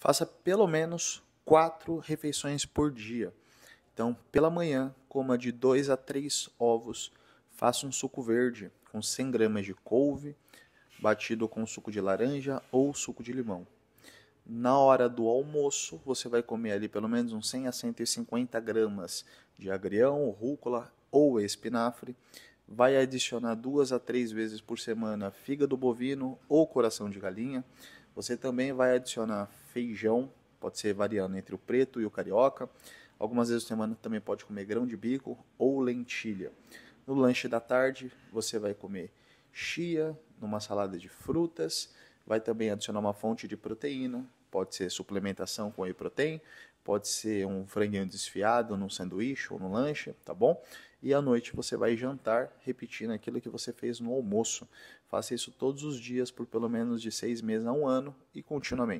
faça pelo menos quatro refeições por dia. Então, pela manhã, coma de dois a três ovos, faça um suco verde com 100 gramas de couve, batido com suco de laranja ou suco de limão. Na hora do almoço, você vai comer ali pelo menos uns 100 a 150 gramas de agrião, rúcula ou espinafre. Vai adicionar duas a três vezes por semana fígado bovino ou coração de galinha. Você também vai adicionar feijão, pode ser variando entre o preto e o carioca. Algumas vezes por semana também pode comer grão de bico ou lentilha. No lanche da tarde, você vai comer chia numa salada de frutas vai também adicionar uma fonte de proteína, pode ser suplementação com whey protein, pode ser um franguinho desfiado num sanduíche ou no lanche, tá bom? E à noite você vai jantar repetindo aquilo que você fez no almoço. Faça isso todos os dias por pelo menos de seis meses a um ano e continuamente.